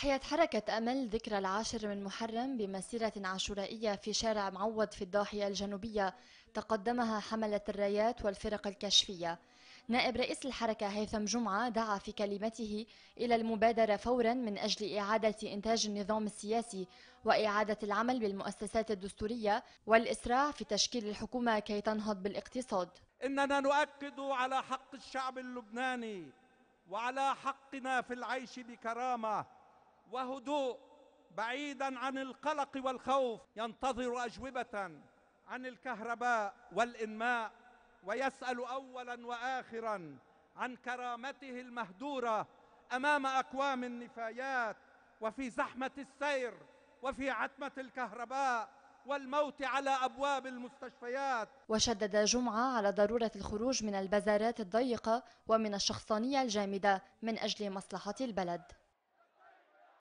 أحيت حركة أمل ذكرى العاشر من محرم بمسيرة عشرائية في شارع معوض في الضاحية الجنوبية تقدمها حملة الرايات والفرق الكشفية نائب رئيس الحركة هيثم جمعة دعا في كلمته إلى المبادرة فورا من أجل إعادة إنتاج النظام السياسي وإعادة العمل بالمؤسسات الدستورية والإسراع في تشكيل الحكومة كي تنهض بالاقتصاد إننا نؤكد على حق الشعب اللبناني وعلى حقنا في العيش بكرامه وهدوء بعيدا عن القلق والخوف ينتظر أجوبة عن الكهرباء والإنماء ويسأل أولا وآخرا عن كرامته المهدورة أمام أقوام النفايات وفي زحمة السير وفي عتمة الكهرباء والموت على أبواب المستشفيات وشدد جمعة على ضرورة الخروج من البزارات الضيقة ومن الشخصانية الجامدة من أجل مصلحة البلد